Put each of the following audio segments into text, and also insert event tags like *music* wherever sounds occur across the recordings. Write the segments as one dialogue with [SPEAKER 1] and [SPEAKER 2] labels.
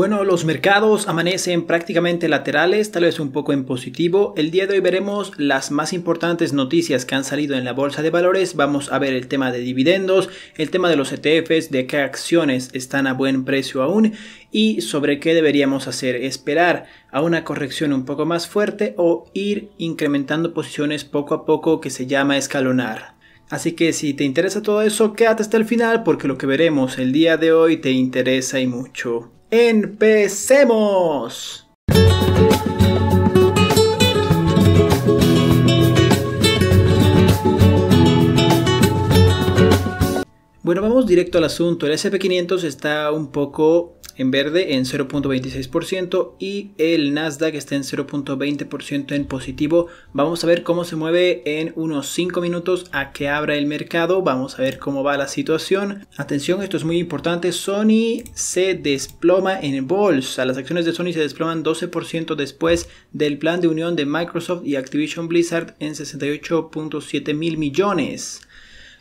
[SPEAKER 1] Bueno, los mercados amanecen prácticamente laterales, tal vez un poco en positivo. El día de hoy veremos las más importantes noticias que han salido en la bolsa de valores. Vamos a ver el tema de dividendos, el tema de los ETFs, de qué acciones están a buen precio aún y sobre qué deberíamos hacer, esperar a una corrección un poco más fuerte o ir incrementando posiciones poco a poco que se llama escalonar. Así que si te interesa todo eso, quédate hasta el final porque lo que veremos el día de hoy te interesa y mucho. ¡Empecemos! Bueno, vamos directo al asunto. El SP500 está un poco en verde en 0.26% y el Nasdaq está en 0.20% en positivo. Vamos a ver cómo se mueve en unos 5 minutos a que abra el mercado. Vamos a ver cómo va la situación. Atención, esto es muy importante. Sony se desploma en bolsa. Las acciones de Sony se desploman 12% después del plan de unión de Microsoft y Activision Blizzard en 68.7 mil millones.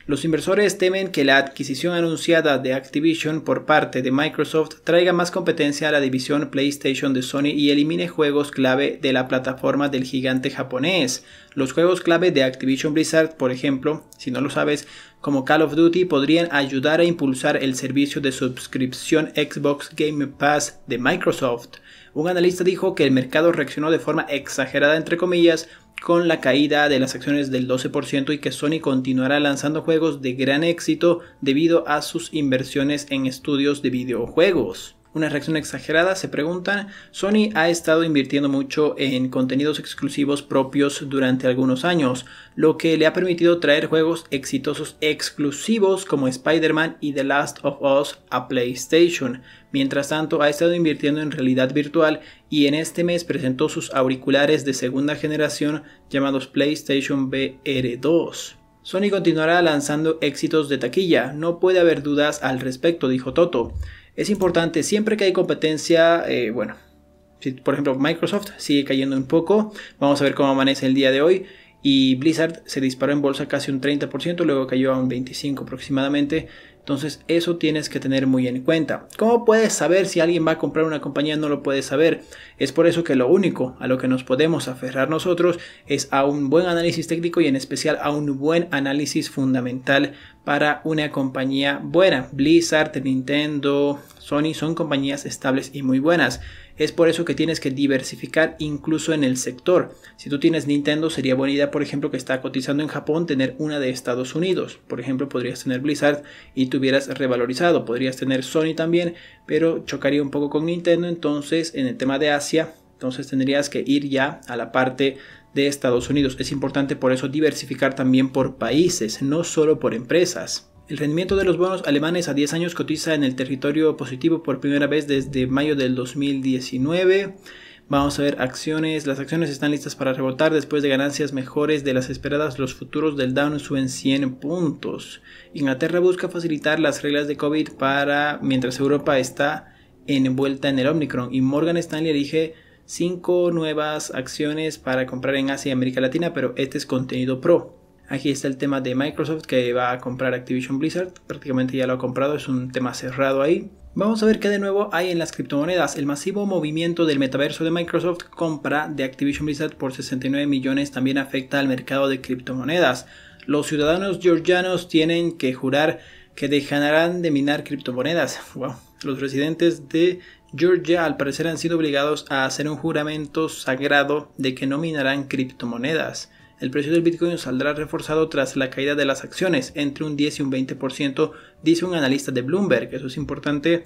[SPEAKER 1] Los inversores temen que la adquisición anunciada de Activision por parte de Microsoft traiga más competencia a la división PlayStation de Sony y elimine juegos clave de la plataforma del gigante japonés. Los juegos clave de Activision Blizzard, por ejemplo, si no lo sabes, como Call of Duty podrían ayudar a impulsar el servicio de suscripción Xbox Game Pass de Microsoft. Un analista dijo que el mercado reaccionó de forma exagerada, entre comillas, con la caída de las acciones del 12% y que Sony continuará lanzando juegos de gran éxito debido a sus inversiones en estudios de videojuegos una reacción exagerada, se preguntan, Sony ha estado invirtiendo mucho en contenidos exclusivos propios durante algunos años, lo que le ha permitido traer juegos exitosos exclusivos como Spider-Man y The Last of Us a PlayStation. Mientras tanto, ha estado invirtiendo en realidad virtual y en este mes presentó sus auriculares de segunda generación llamados PlayStation VR2. Sony continuará lanzando éxitos de taquilla, no puede haber dudas al respecto, dijo Toto. Es importante, siempre que hay competencia, eh, bueno, por ejemplo Microsoft sigue cayendo un poco, vamos a ver cómo amanece el día de hoy. Y Blizzard se disparó en bolsa casi un 30%, luego cayó a un 25% aproximadamente. Entonces eso tienes que tener muy en cuenta. ¿Cómo puedes saber si alguien va a comprar una compañía? No lo puedes saber. Es por eso que lo único a lo que nos podemos aferrar nosotros es a un buen análisis técnico y en especial a un buen análisis fundamental para una compañía buena. Blizzard, Nintendo, Sony son compañías estables y muy buenas. Es por eso que tienes que diversificar incluso en el sector. Si tú tienes Nintendo, sería buena idea, por ejemplo, que está cotizando en Japón, tener una de Estados Unidos. Por ejemplo, podrías tener Blizzard y tuvieras revalorizado. Podrías tener Sony también, pero chocaría un poco con Nintendo. Entonces, en el tema de Asia, entonces tendrías que ir ya a la parte de Estados Unidos. Es importante por eso diversificar también por países, no solo por empresas. El rendimiento de los bonos alemanes a 10 años cotiza en el territorio positivo por primera vez desde mayo del 2019. Vamos a ver acciones. Las acciones están listas para rebotar después de ganancias mejores de las esperadas. Los futuros del Dow suben 100 puntos. Inglaterra busca facilitar las reglas de COVID para mientras Europa está envuelta en el Omicron y Morgan Stanley elige cinco nuevas acciones para comprar en Asia y América Latina, pero este es contenido pro. Aquí está el tema de Microsoft que va a comprar Activision Blizzard, prácticamente ya lo ha comprado, es un tema cerrado ahí. Vamos a ver qué de nuevo hay en las criptomonedas. El masivo movimiento del metaverso de Microsoft compra de Activision Blizzard por 69 millones también afecta al mercado de criptomonedas. Los ciudadanos georgianos tienen que jurar que dejarán de minar criptomonedas. Los residentes de Georgia al parecer han sido obligados a hacer un juramento sagrado de que no minarán criptomonedas. El precio del Bitcoin saldrá reforzado tras la caída de las acciones, entre un 10 y un 20%, dice un analista de Bloomberg. Eso es importante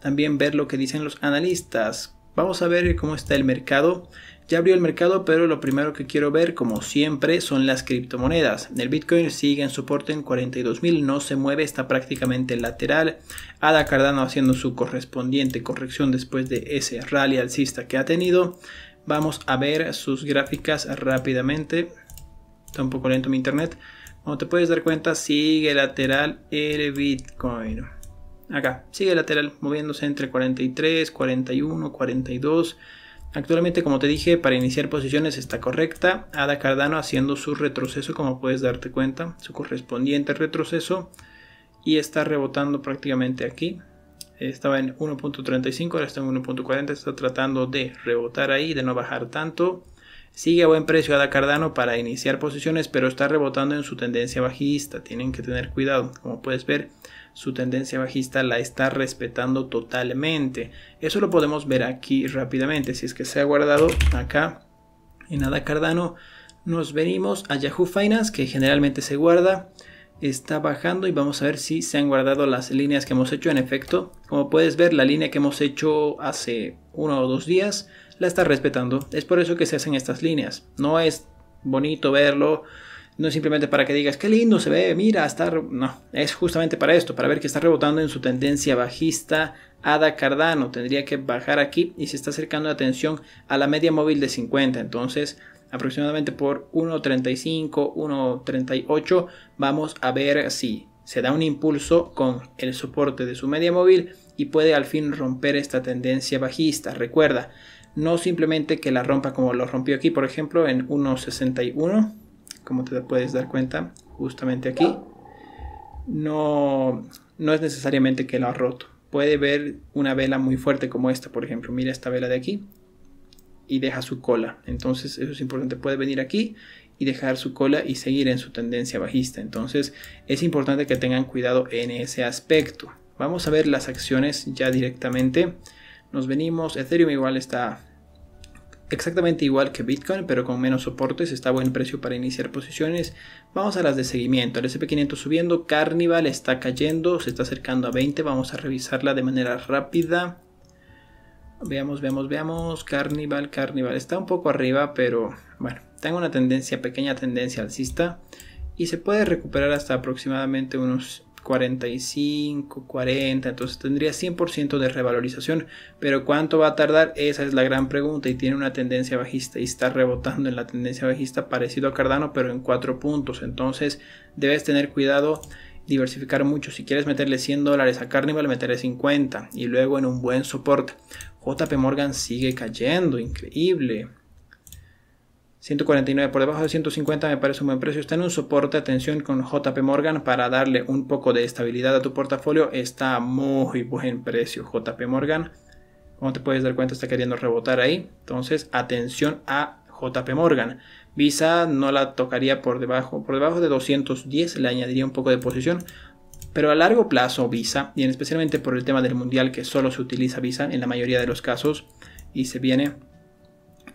[SPEAKER 1] también ver lo que dicen los analistas. Vamos a ver cómo está el mercado. Ya abrió el mercado, pero lo primero que quiero ver, como siempre, son las criptomonedas. El Bitcoin sigue en soporte en 42.000, no se mueve, está prácticamente lateral. Ada Cardano haciendo su correspondiente corrección después de ese rally alcista que ha tenido. Vamos a ver sus gráficas rápidamente. Está un poco lento mi internet. Como te puedes dar cuenta, sigue lateral el Bitcoin. Acá, sigue lateral, moviéndose entre 43, 41, 42. Actualmente, como te dije, para iniciar posiciones está correcta. Ada Cardano haciendo su retroceso, como puedes darte cuenta, su correspondiente retroceso. Y está rebotando prácticamente aquí. Estaba en 1.35, ahora está en 1.40. Está tratando de rebotar ahí, de no bajar tanto. Sigue a buen precio Ada Cardano para iniciar posiciones, pero está rebotando en su tendencia bajista. Tienen que tener cuidado, como puedes ver su tendencia bajista la está respetando totalmente. Eso lo podemos ver aquí rápidamente. Si es que se ha guardado acá en nada Cardano, nos venimos a Yahoo Finance, que generalmente se guarda. Está bajando y vamos a ver si se han guardado las líneas que hemos hecho. En efecto, como puedes ver, la línea que hemos hecho hace uno o dos días la está respetando. Es por eso que se hacen estas líneas. No es bonito verlo no es simplemente para que digas, qué lindo se ve, mira, está... No, es justamente para esto, para ver que está rebotando en su tendencia bajista ADA Cardano. Tendría que bajar aquí y se está acercando la atención a la media móvil de 50. Entonces, aproximadamente por 1.35, 1.38, vamos a ver si se da un impulso con el soporte de su media móvil y puede al fin romper esta tendencia bajista. Recuerda, no simplemente que la rompa como lo rompió aquí, por ejemplo, en 1.61 como te puedes dar cuenta, justamente aquí, no, no es necesariamente que lo ha roto. Puede ver una vela muy fuerte como esta, por ejemplo. Mira esta vela de aquí y deja su cola. Entonces eso es importante. Puede venir aquí y dejar su cola y seguir en su tendencia bajista. Entonces es importante que tengan cuidado en ese aspecto. Vamos a ver las acciones ya directamente. Nos venimos. Ethereum igual está exactamente igual que Bitcoin, pero con menos soportes, está a buen precio para iniciar posiciones. Vamos a las de seguimiento. El SP500 subiendo, Carnival está cayendo, se está acercando a 20. Vamos a revisarla de manera rápida. Veamos, veamos, veamos. Carnival, Carnival. Está un poco arriba, pero bueno, tengo una tendencia, pequeña tendencia alcista. Y se puede recuperar hasta aproximadamente unos 45, 40, entonces tendría 100% de revalorización. Pero ¿cuánto va a tardar? Esa es la gran pregunta y tiene una tendencia bajista y está rebotando en la tendencia bajista parecido a Cardano, pero en 4 puntos. Entonces debes tener cuidado, diversificar mucho. Si quieres meterle 100 dólares a Carnival, meterle 50 y luego en un buen soporte. JP Morgan sigue cayendo, increíble. 149 por debajo de 150 me parece un buen precio. Está en un soporte. Atención con JP Morgan para darle un poco de estabilidad a tu portafolio. Está muy buen precio JP Morgan. Como te puedes dar cuenta está queriendo rebotar ahí. Entonces atención a JP Morgan. Visa no la tocaría por debajo. Por debajo de 210 le añadiría un poco de posición. Pero a largo plazo Visa, y especialmente por el tema del mundial que solo se utiliza Visa en la mayoría de los casos, y se viene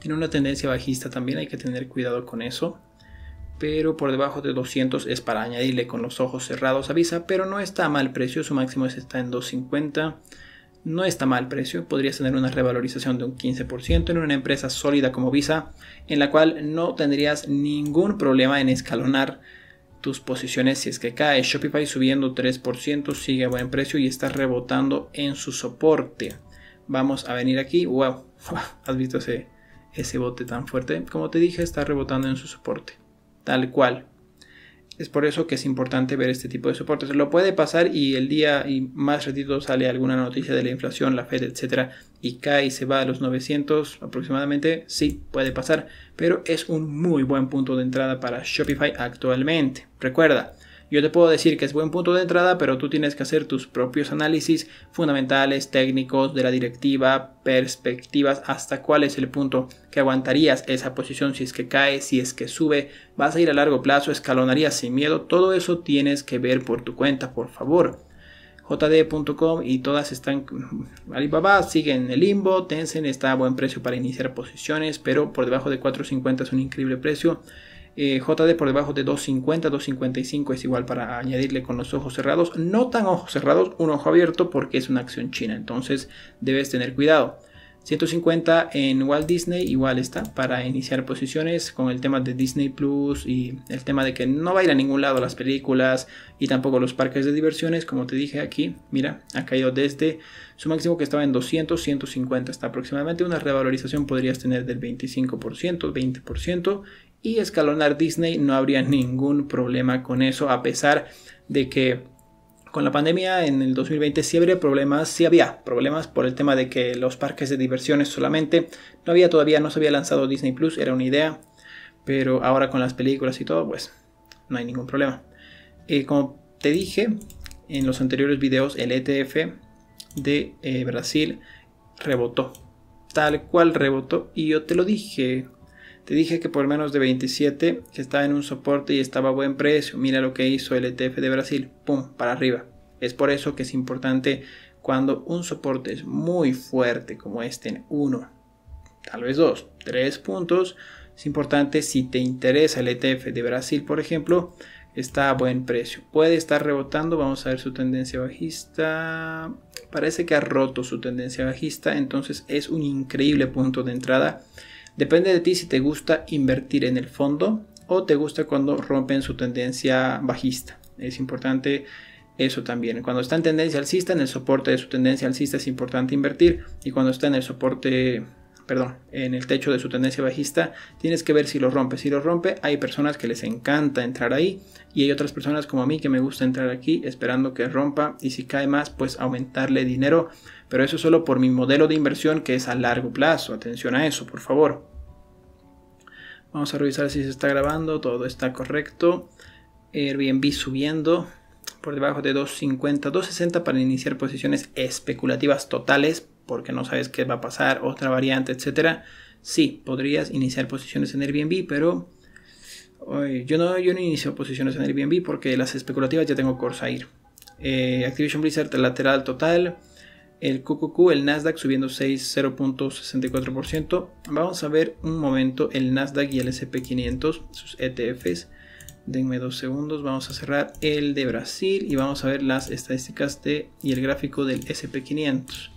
[SPEAKER 1] tiene una tendencia bajista también, hay que tener cuidado con eso. Pero por debajo de 200 es para añadirle con los ojos cerrados a Visa. pero no está a mal precio, su máximo está en 250. No está mal precio, podrías tener una revalorización de un 15% en una empresa sólida como Visa, en la cual no tendrías ningún problema en escalonar tus posiciones si es que cae. Shopify subiendo 3%, sigue a buen precio y está rebotando en su soporte. Vamos a venir aquí. Wow, *laughs* has visto ese ese bote tan fuerte, como te dije, está rebotando en su soporte. Tal cual. Es por eso que es importante ver este tipo de soportes. Lo puede pasar y el día y más ratito sale alguna noticia de la inflación, la Fed, etcétera, y cae y se va a los 900 aproximadamente. Sí, puede pasar, pero es un muy buen punto de entrada para Shopify actualmente. Recuerda, yo te puedo decir que es buen punto de entrada, pero tú tienes que hacer tus propios análisis fundamentales, técnicos, de la directiva, perspectivas, hasta cuál es el punto que aguantarías esa posición si es que cae, si es que sube, vas a ir a largo plazo, escalonarías sin miedo, todo eso tienes que ver por tu cuenta, por favor. JD.com e y todas están. Alibaba siguen en el limbo. Tencent está a buen precio para iniciar posiciones, pero por debajo de 4.50 es un increíble precio. Eh, JD por debajo de 250, 255 es igual para añadirle con los ojos cerrados, no tan ojos cerrados, un ojo abierto porque es una acción china, entonces debes tener cuidado. 150 en Walt Disney igual está para iniciar posiciones con el tema de Disney Plus y el tema de que no va a ir a ningún lado las películas y tampoco los parques de diversiones, como te dije aquí, mira, ha caído desde su máximo que estaba en 200, 150, está aproximadamente una revalorización podrías tener del 25%, 20% y escalonar Disney no habría ningún problema con eso, a pesar de que con la pandemia en el 2020 sí habría problemas, sí había problemas por el tema de que los parques de diversiones solamente, no había todavía, no se había lanzado Disney Plus, era una idea, pero ahora con las películas y todo, pues no hay ningún problema. Eh, como te dije en los anteriores videos, el ETF de eh, Brasil rebotó, tal cual rebotó, y yo te lo dije te dije que por menos de 27, que estaba en un soporte y estaba a buen precio. Mira lo que hizo el ETF de Brasil. ¡Pum! Para arriba. Es por eso que es importante cuando un soporte es muy fuerte como este en 1, tal vez 2, 3 puntos. Es importante si te interesa el ETF de Brasil, por ejemplo, está a buen precio. Puede estar rebotando, vamos a ver su tendencia bajista. Parece que ha roto su tendencia bajista, entonces es un increíble punto de entrada. Depende de ti si te gusta invertir en el fondo o te gusta cuando rompen su tendencia bajista. Es importante eso también. Cuando está en tendencia alcista, en el soporte de su tendencia alcista es importante invertir. Y cuando está en el soporte perdón, en el techo de su tendencia bajista, tienes que ver si lo rompe. Si lo rompe, hay personas que les encanta entrar ahí y hay otras personas como a mí que me gusta entrar aquí esperando que rompa y si cae más, pues aumentarle dinero. Pero eso solo por mi modelo de inversión que es a largo plazo. Atención a eso, por favor. Vamos a revisar si se está grabando, todo está correcto. Airbnb subiendo por debajo de 250, 260 para iniciar posiciones especulativas totales porque no sabes qué va a pasar, otra variante, etcétera, sí, podrías iniciar posiciones en Airbnb, pero yo no, yo no inicio posiciones en Airbnb porque las especulativas ya tengo Corsair. Eh, Activision Blizzard lateral total. El QQQ, el Nasdaq subiendo 6, 0.64%. Vamos a ver un momento el Nasdaq y el SP500, sus ETFs. Denme dos segundos, vamos a cerrar el de Brasil y vamos a ver las estadísticas de, y el gráfico del SP500.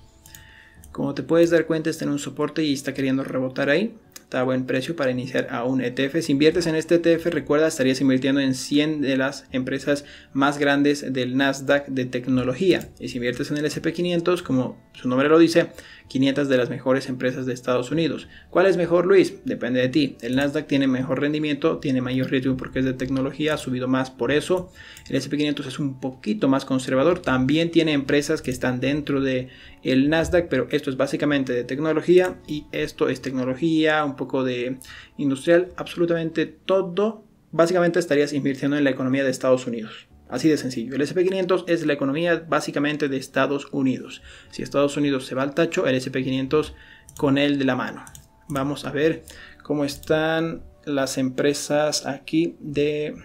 [SPEAKER 1] Como te puedes dar cuenta está en un soporte y está queriendo rebotar ahí. Está a buen precio para iniciar a un ETF. Si inviertes en este ETF, recuerda, estarías invirtiendo en 100 de las empresas más grandes del Nasdaq de tecnología. Y si inviertes en el SP500, como su nombre lo dice, 500 de las mejores empresas de Estados Unidos. ¿Cuál es mejor, Luis? Depende de ti. El Nasdaq tiene mejor rendimiento, tiene mayor ritmo porque es de tecnología, ha subido más por eso. El SP500 es un poquito más conservador. También tiene empresas que están dentro de el Nasdaq, pero esto es básicamente de tecnología y esto es tecnología, un poco de industrial, absolutamente todo. Básicamente estarías invirtiendo en la economía de Estados Unidos. Así de sencillo. El SP500 es la economía básicamente de Estados Unidos. Si Estados Unidos se va al tacho, el SP500 con él de la mano. Vamos a ver cómo están las empresas aquí de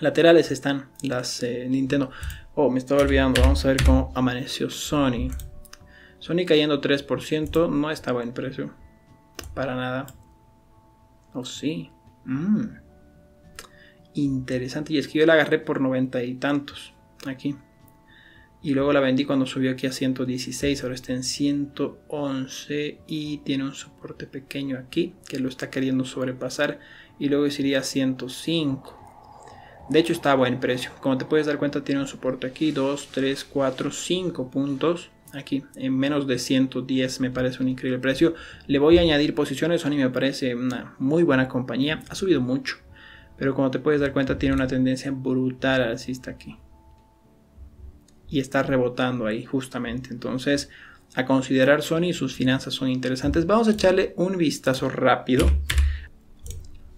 [SPEAKER 1] laterales. Están las eh, Nintendo. Oh, me estaba olvidando. Vamos a ver cómo amaneció Sony. Sony cayendo 3%, no está buen precio. Para nada. o oh, sí. Mm. Interesante. Y es que yo la agarré por 90 y tantos. Aquí. Y luego la vendí cuando subió aquí a 116. Ahora está en 111. Y tiene un soporte pequeño aquí. Que lo está queriendo sobrepasar. Y luego iría a 105. De hecho está buen precio. Como te puedes dar cuenta tiene un soporte aquí. 2, 3, 4, 5 puntos aquí en menos de 110 me parece un increíble precio le voy a añadir posiciones Sony me parece una muy buena compañía ha subido mucho pero como te puedes dar cuenta tiene una tendencia brutal alcista aquí y está rebotando ahí justamente entonces a considerar Sony sus finanzas son interesantes vamos a echarle un vistazo rápido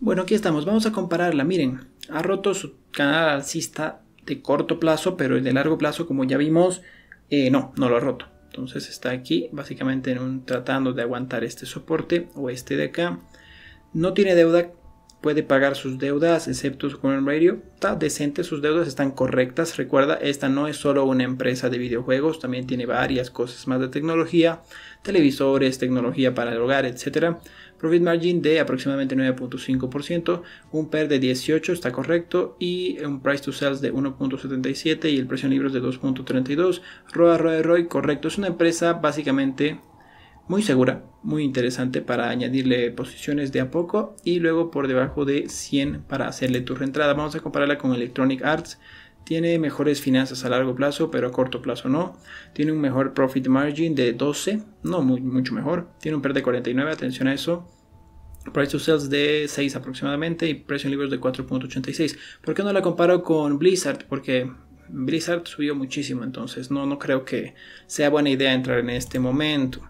[SPEAKER 1] bueno aquí estamos vamos a compararla miren ha roto su canal alcista de corto plazo pero el de largo plazo como ya vimos eh, no, no lo ha roto. Entonces está aquí, básicamente en un, tratando de aguantar este soporte o este de acá. No tiene deuda, puede pagar sus deudas, excepto su el Radio. Está decente, sus deudas están correctas. Recuerda, esta no es solo una empresa de videojuegos, también tiene varias cosas más de tecnología, televisores, tecnología para el hogar, etc. Profit margin de aproximadamente 9.5%, un PER de 18 está correcto y un price to sales de 1.77 y el precio en libros de 2.32. ROA, ROE, ROI, correcto. Es una empresa básicamente muy segura, muy interesante para añadirle posiciones de a poco y luego por debajo de 100 para hacerle tu reentrada. Vamos a compararla con Electronic Arts tiene mejores finanzas a largo plazo, pero a corto plazo no. Tiene un mejor profit margin de 12, no muy, mucho mejor. Tiene un PER de 49, atención a eso. Price to sales de 6 aproximadamente y precio en libros de 4.86. ¿Por qué no la comparo con Blizzard? Porque Blizzard subió muchísimo, entonces no, no creo que sea buena idea entrar en este momento.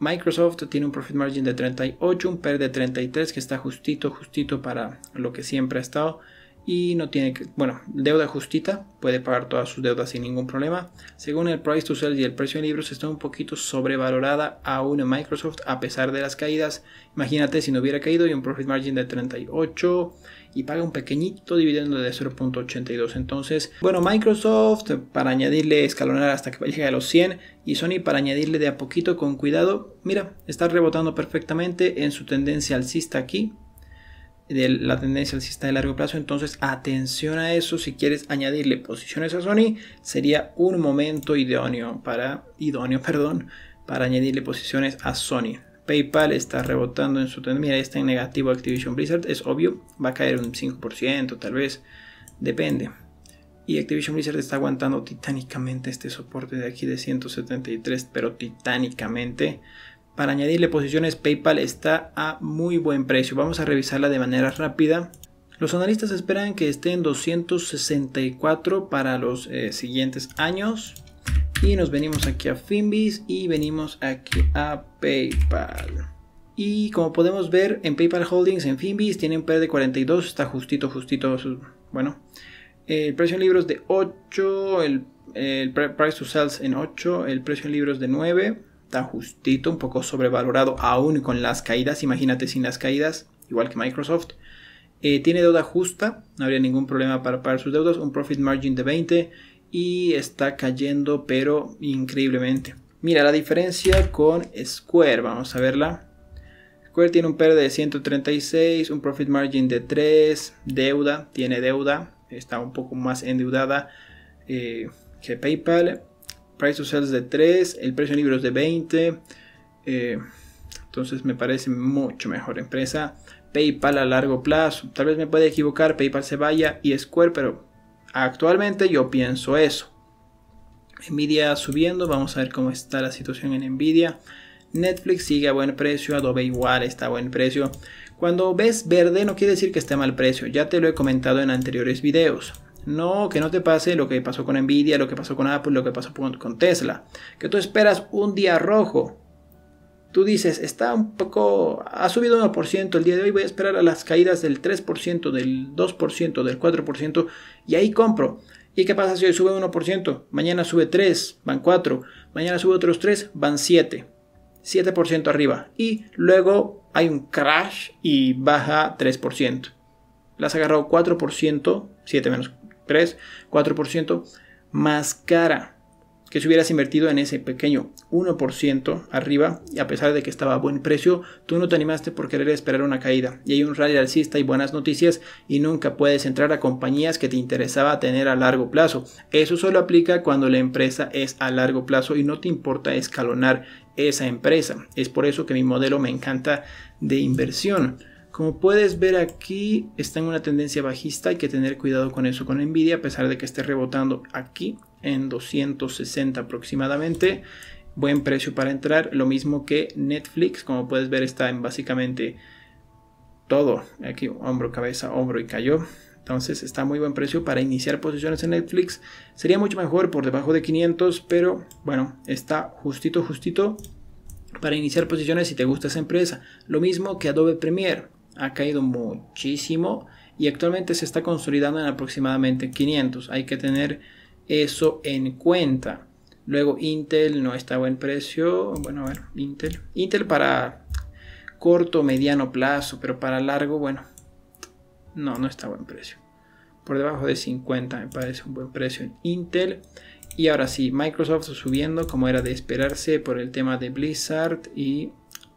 [SPEAKER 1] Microsoft tiene un profit margin de 38, un PER de 33 que está justito, justito para lo que siempre ha estado y no tiene que, bueno, deuda justita, puede pagar todas sus deudas sin ningún problema. Según el price to sell y el precio de libros está un poquito sobrevalorada aún en Microsoft a pesar de las caídas. Imagínate si no hubiera caído y un profit margin de 38 y paga un pequeñito dividendo de 0.82. Entonces, bueno, Microsoft para añadirle escalonar hasta que llegue a los 100 y Sony para añadirle de a poquito con cuidado. Mira, está rebotando perfectamente en su tendencia alcista aquí de la tendencia si está de largo plazo. Entonces, atención a eso. Si quieres añadirle posiciones a Sony, sería un momento idóneo para, idóneo, *laughs* perdón, para añadirle posiciones a Sony. PayPal está rebotando en su tendencia. Mira, está en negativo Activision Blizzard. Es obvio, va a caer un 5%, tal vez. Depende. Y Activision Blizzard está aguantando titánicamente este soporte de aquí de 173, pero titánicamente. Para añadirle posiciones PayPal está a muy buen precio. Vamos a revisarla de manera rápida. Los analistas esperan que esté en 264 para los eh, siguientes años. Y nos venimos aquí a Finbis y venimos aquí a PayPal. Y como podemos ver en PayPal Holdings, en Finbis tiene un PER de 42, está justito, justito. Bueno, el precio en libros de 8, el, el price to sales en 8, el precio en libros de 9 tan justito, un poco sobrevalorado, aún con las caídas, imagínate sin las caídas, igual que Microsoft. Eh, tiene deuda justa, no habría ningún problema para pagar sus deudas, un profit margin de 20 y está cayendo pero increíblemente. Mira la diferencia con Square, vamos a verla. Square tiene un PER de 136, un profit margin de 3, deuda, tiene deuda, está un poco más endeudada eh, que PayPal de 3, el precio de libros de 20. Eh, entonces me parece mucho mejor empresa. PayPal a largo plazo. Tal vez me puede equivocar, PayPal se vaya y Square, pero actualmente yo pienso eso. Nvidia subiendo, vamos a ver cómo está la situación en Nvidia. Netflix sigue a buen precio, Adobe igual está a buen precio. Cuando ves verde no quiere decir que esté mal precio, ya te lo he comentado en anteriores videos. No, que no te pase lo que pasó con Nvidia, lo que pasó con Apple, lo que pasó con Tesla. Que tú esperas un día rojo. Tú dices, está un poco, ha subido 1% el día de hoy, voy a esperar a las caídas del 3%, del 2%, del 4% y ahí compro. ¿Y qué pasa si hoy sube 1%? Mañana sube 3, van 4. Mañana sube otros 3, van 7. 7% arriba. Y luego hay un crash y baja 3%. Las agarrado 4%, 7 menos 3, 4% más cara que si hubieras invertido en ese pequeño 1% arriba, y a pesar de que estaba a buen precio, tú no te animaste por querer esperar una caída. Y hay un rally alcista y buenas noticias, y nunca puedes entrar a compañías que te interesaba tener a largo plazo. Eso solo aplica cuando la empresa es a largo plazo y no te importa escalonar esa empresa. Es por eso que mi modelo me encanta de inversión como puedes ver aquí, está en una tendencia bajista, hay que tener cuidado con eso con Nvidia, a pesar de que esté rebotando aquí en 260 aproximadamente. Buen precio para entrar, lo mismo que Netflix, como puedes ver está en básicamente todo, aquí hombro, cabeza, hombro y cayó. Entonces está muy buen precio para iniciar posiciones en Netflix. Sería mucho mejor por debajo de 500, pero bueno, está justito, justito para iniciar posiciones si te gusta esa empresa. Lo mismo que Adobe Premiere ha caído muchísimo y actualmente se está consolidando en aproximadamente 500. Hay que tener eso en cuenta. Luego Intel no está a buen precio. Bueno, a ver, Intel. Intel para corto, mediano plazo, pero para largo, bueno, no, no está a buen precio. Por debajo de 50 me parece un buen precio en Intel. Y ahora sí, Microsoft subiendo como era de esperarse por el tema de Blizzard y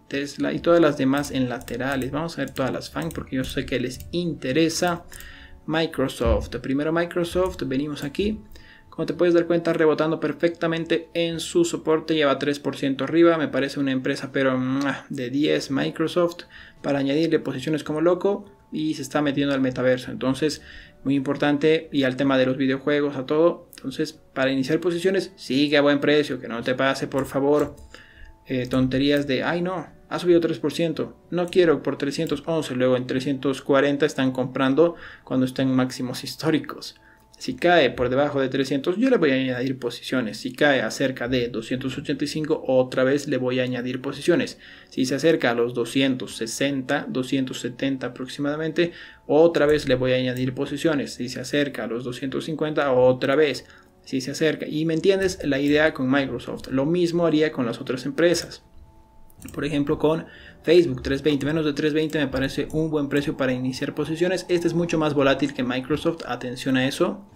[SPEAKER 1] Tesla y todas las demás en laterales. Vamos a ver todas las FANG porque yo sé que les interesa. Microsoft. Primero Microsoft, venimos aquí. Como te puedes dar cuenta, rebotando perfectamente en su soporte, lleva 3% arriba, me parece una empresa, pero de 10 Microsoft, para añadirle posiciones como loco y se está metiendo al metaverso. Entonces, muy importante y al tema de los videojuegos, a todo. Entonces, para iniciar posiciones, sigue a buen precio, que no te pase, por favor, eh, tonterías de, ay no, ha subido 3%. No quiero por 311, luego en 340 están comprando cuando están máximos históricos. Si cae por debajo de 300, yo le voy a añadir posiciones. Si cae acerca de 285, otra vez le voy a añadir posiciones. Si se acerca a los 260, 270 aproximadamente, otra vez le voy a añadir posiciones. Si se acerca a los 250, otra vez. Si se acerca. Y me entiendes la idea con Microsoft. Lo mismo haría con las otras empresas. Por ejemplo, con Facebook 320, menos de 320 me parece un buen precio para iniciar posiciones. Este es mucho más volátil que Microsoft, atención a eso.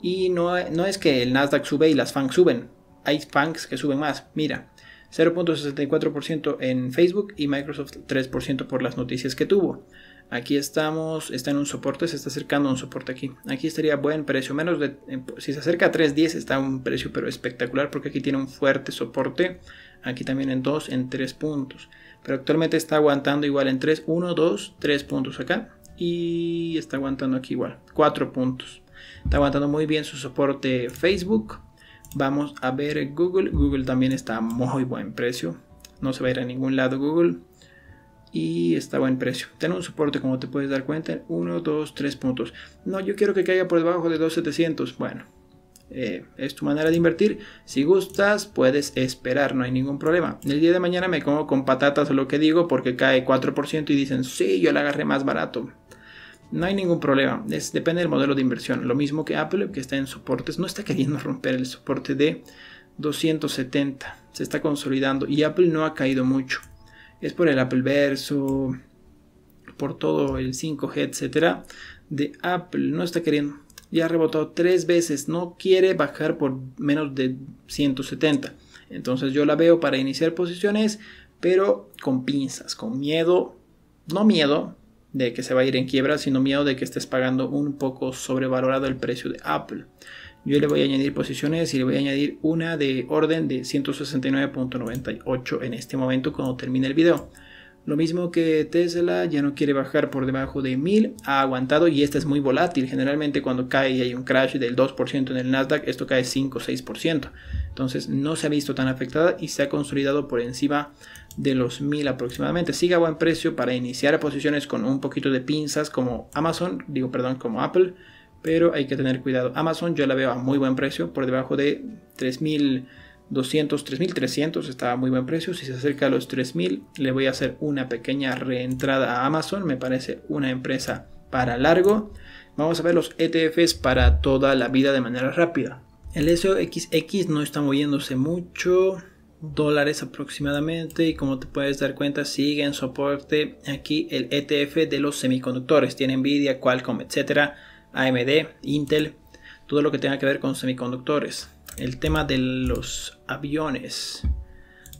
[SPEAKER 1] Y no, es que el Nasdaq sube y las FANG suben, hay FANGs que suben más. Mira, 0.64% en Facebook y Microsoft 3% por las noticias que tuvo. Aquí estamos, está en un soporte, se está acercando a un soporte aquí. Aquí estaría buen precio, menos de, si se acerca a 3.10 está un precio pero espectacular porque aquí tiene un fuerte soporte aquí también en 2, en 3 puntos. Pero actualmente está aguantando igual en 3, 1, 2, 3 puntos acá. Y está aguantando aquí igual, 4 puntos. Está aguantando muy bien su soporte Facebook. Vamos a ver Google. Google también está a muy buen precio. No se va a ir a ningún lado Google. Y está buen precio. Tiene un soporte, como te puedes dar cuenta, en 1, 2, 3 puntos. No, yo quiero que caiga por debajo de 2,700. Bueno, eh, es tu manera de invertir. Si gustas, puedes esperar, no hay ningún problema. El día de mañana me como con patatas lo que digo porque cae 4% y dicen, sí, yo la agarré más barato. No hay ningún problema, depende del modelo de inversión. Lo mismo que Apple, que está en soportes, no está queriendo *laughs* romper el soporte de 270, se está consolidando y Apple no ha caído mucho. Es por el Apple Verso, por todo el 5G, etcétera, de Apple, no está queriendo ya rebotado tres veces, no quiere bajar por menos de 170. Entonces yo la veo para iniciar posiciones, pero con pinzas, con miedo, no miedo de que se va a ir en quiebra, sino miedo de que estés pagando un poco sobrevalorado el precio de Apple. Yo le voy a añadir posiciones y le voy a añadir una de orden de 169.98 en este momento cuando termine el video. Lo mismo que Tesla ya no quiere bajar por debajo de 1000, ha aguantado y esta es muy volátil. Generalmente cuando cae y hay un crash del 2% en el Nasdaq, esto cae 5 o 6%. Entonces no se ha visto tan afectada y se ha consolidado por encima de los 1000 aproximadamente. Sigue a buen precio para iniciar posiciones con un poquito de pinzas como Amazon, digo perdón, como Apple, pero hay que tener cuidado. Amazon yo la veo a muy buen precio, por debajo de 3000 200, 3.300, estaba muy buen precio. Si se acerca a los 3.000, le voy a hacer una pequeña reentrada a Amazon. Me parece una empresa para largo. Vamos a ver los ETFs para toda la vida de manera rápida. El SOXX no está moviéndose mucho, dólares aproximadamente, y como te puedes dar cuenta sigue en soporte aquí el ETF de los semiconductores. Tiene Nvidia, Qualcomm, etcétera, AMD, Intel, todo lo que tenga que ver con semiconductores el tema de los aviones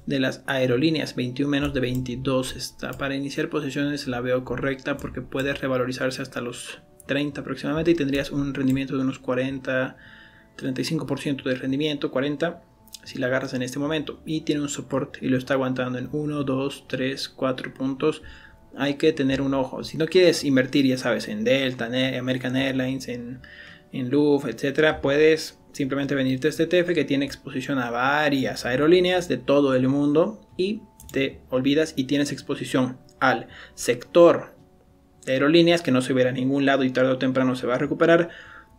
[SPEAKER 1] de las aerolíneas 21 menos de 22 está para iniciar posiciones la veo correcta porque puede revalorizarse hasta los 30 aproximadamente y tendrías un rendimiento de unos 40 35% de rendimiento 40 si la agarras en este momento y tiene un soporte y lo está aguantando en 1 2 3 4 puntos hay que tener un ojo si no quieres invertir ya sabes en Delta en American Airlines en en etc. etcétera puedes simplemente venirte a este ETF que tiene exposición a varias aerolíneas de todo el mundo y te olvidas y tienes exposición al sector de aerolíneas que no se verá a ningún lado y tarde o temprano se va a recuperar,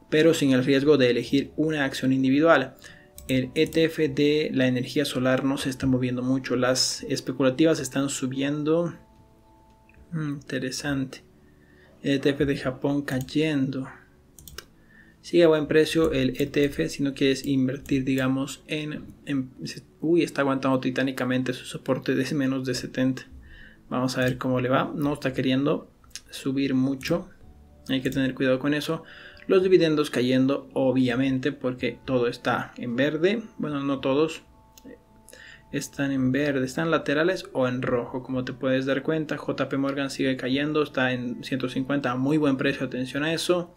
[SPEAKER 1] pero sin el riesgo de elegir una acción individual. El ETF de la energía solar no se está moviendo mucho, las especulativas están subiendo. Hmm, interesante. ETF de Japón cayendo sigue a buen precio el ETF si no quieres invertir, digamos, en, Uy, está aguantando titánicamente su soporte de menos de 70. Vamos a ver cómo le va. No está queriendo subir mucho. Hay que tener cuidado con eso. Los dividendos cayendo, obviamente, porque todo está en verde. Bueno, no todos. Eh, están en verde, están laterales o en rojo, como te puedes dar cuenta. JP Morgan sigue cayendo, está en 150 muy buen precio, atención a eso.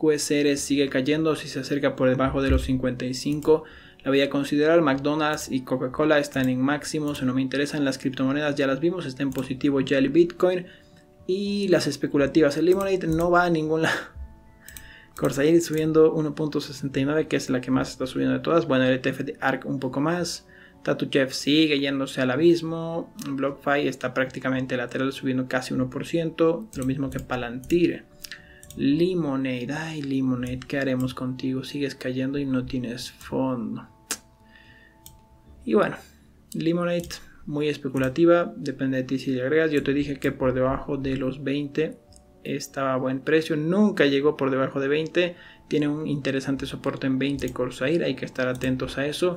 [SPEAKER 1] QSR sigue cayendo si se acerca por debajo de los 55. La voy a considerar. McDonald's y Coca-Cola están en máximo, si No me interesan las criptomonedas, ya las vimos. Está en positivo ya el Bitcoin. Y las especulativas. El Limonade no va a ningún lado. *laughs* Corsair subiendo 1.69, que es la que más está subiendo de todas. Bueno, el ETF de ARC un poco más. Chef sigue yéndose al abismo. BlockFi está prácticamente lateral, subiendo casi 1%. Lo mismo que Palantir. Limonade, ay Limonade, ¿qué haremos contigo? Sigues cayendo y no tienes fondo. Y bueno, Limonade, muy especulativa, depende de ti si le agregas. Yo te dije que por debajo de los 20 estaba a buen precio, nunca llegó por debajo de 20. Tiene un interesante soporte en 20 Corsair, hay que estar atentos a eso.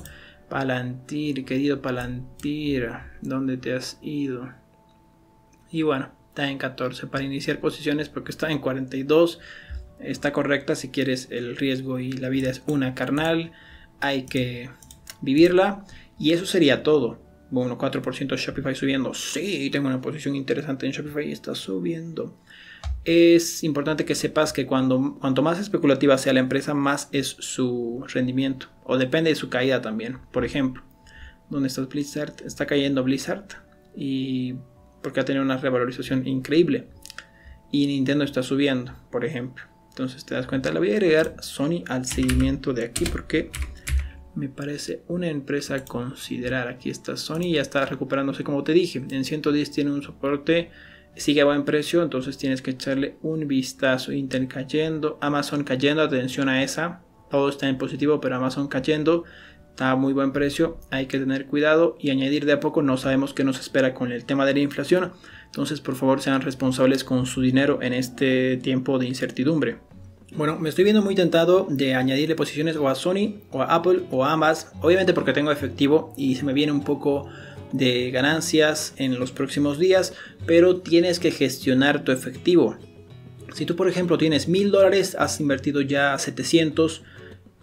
[SPEAKER 1] Palantir, querido Palantir, ¿dónde te has ido? Y bueno, está en 14 para iniciar posiciones porque está en 42. Está correcta si quieres el riesgo y la vida es una carnal. Hay que vivirla. Y eso sería todo. Bueno, 4% Shopify subiendo. Sí, tengo una posición interesante en Shopify y está subiendo. Es importante que sepas que cuando, cuanto más especulativa sea la empresa, más es su rendimiento. O depende de su caída también. Por ejemplo, ¿dónde está Blizzard? Está cayendo Blizzard. Y porque ha tenido una revalorización increíble. Y Nintendo está subiendo, por ejemplo. Entonces te das cuenta, le voy a agregar Sony al seguimiento de aquí porque me parece una empresa a considerar. Aquí está Sony, ya está recuperándose como te dije. En 110 tiene un soporte, sigue a buen precio, entonces tienes que echarle un vistazo. Intel cayendo, Amazon cayendo, atención a esa. Todo está en positivo, pero Amazon cayendo está a muy buen precio, hay que tener cuidado y añadir de a poco, no sabemos qué nos espera con el tema de la inflación, entonces por favor sean responsables con su dinero en este tiempo de incertidumbre. Bueno, me estoy viendo muy tentado de añadirle posiciones o a Sony o a Apple o a ambas, obviamente porque tengo efectivo y se me viene un poco de ganancias en los próximos días, pero tienes que gestionar tu efectivo. Si tú por ejemplo tienes mil dólares, has invertido ya 700,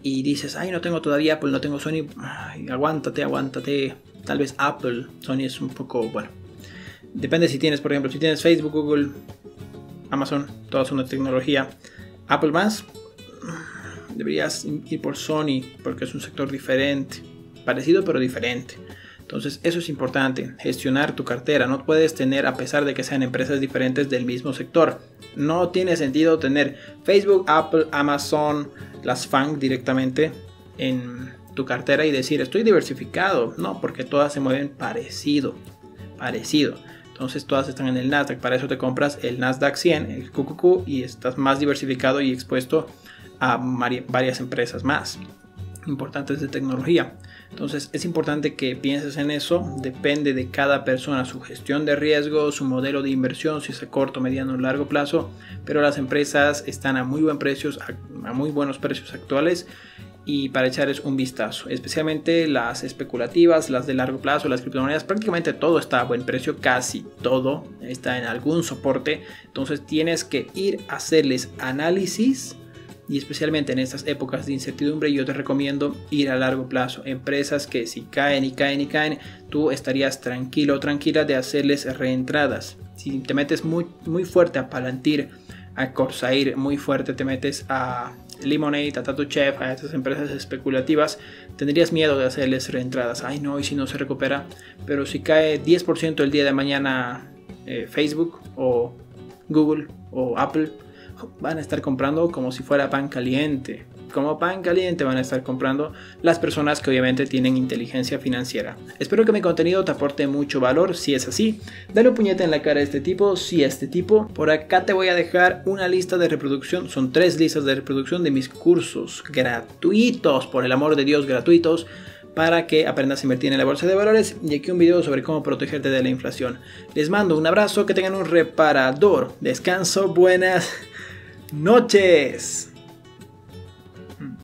[SPEAKER 1] y dices, ay, no tengo todavía Apple, no tengo Sony, aguántate, aguántate. Tal vez Apple, Sony es un poco, bueno, depende si tienes, por ejemplo, si tienes Facebook, Google, Amazon, todas son de tecnología, Apple más, deberías ir por Sony porque es un sector diferente, parecido pero diferente. Entonces eso es importante, gestionar tu cartera. No puedes tener, a pesar de que sean empresas diferentes del mismo sector, no tiene sentido tener Facebook, Apple, Amazon, las FANG directamente en tu cartera y decir estoy diversificado. No, porque todas se mueven parecido, parecido. Entonces todas están en el Nasdaq. Para eso te compras el Nasdaq 100, el QQQ y estás más diversificado y expuesto a varias empresas más importantes de tecnología. Entonces es importante que pienses en eso, depende de cada persona su gestión de riesgo, su modelo de inversión, si es a corto, mediano o largo plazo, pero las empresas están a muy, buen precios, a muy buenos precios actuales y para echarles un vistazo, especialmente las especulativas, las de largo plazo, las criptomonedas, prácticamente todo está a buen precio, casi todo está en algún soporte, entonces tienes que ir a hacerles análisis y especialmente en estas épocas de incertidumbre yo te recomiendo ir a largo plazo. Empresas que si caen y caen y caen, tú estarías tranquilo o tranquila de hacerles reentradas. Si te metes muy, muy fuerte a Palantir, a Corsair, muy fuerte te metes a limonade a Tattoo Chef, a estas empresas especulativas, tendrías miedo de hacerles reentradas. Ay no, y si no se recupera. Pero si cae 10% el día de mañana eh, Facebook o Google o Apple, van a estar comprando como si fuera pan caliente. Como pan caliente van a estar comprando las personas que obviamente tienen inteligencia financiera. Espero que mi contenido te aporte mucho valor. Si es así, dale un puñete en la cara a este tipo. Si a este tipo, por acá te voy a dejar una lista de reproducción. Son tres listas de reproducción de mis cursos gratuitos, por el amor de Dios, gratuitos para que aprendas a invertir en la bolsa de valores y aquí un video sobre cómo protegerte de la inflación. Les mando un abrazo, que tengan un reparador, descanso, buenas noches.